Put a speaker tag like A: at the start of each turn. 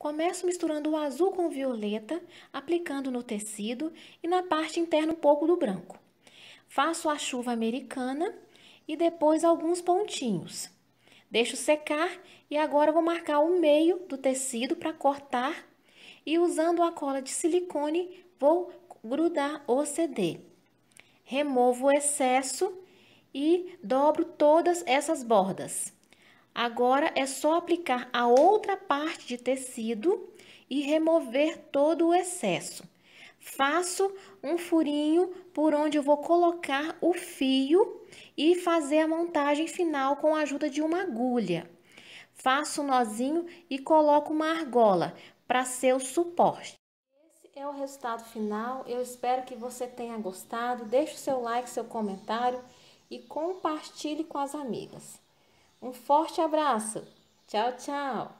A: Começo misturando o azul com o violeta, aplicando no tecido e na parte interna um pouco do branco. Faço a chuva americana e depois alguns pontinhos. Deixo secar e agora vou marcar o meio do tecido para cortar e usando a cola de silicone vou grudar o CD. Removo o excesso e dobro todas essas bordas. Agora é só aplicar a outra parte de tecido e remover todo o excesso. Faço um furinho por onde eu vou colocar o fio e fazer a montagem final com a ajuda de uma agulha. Faço um nozinho e coloco uma argola para ser o suporte.
B: Esse é o resultado final. Eu espero que você
A: tenha gostado. Deixe o seu like, seu comentário e compartilhe com as amigas. Um forte abraço. Tchau, tchau.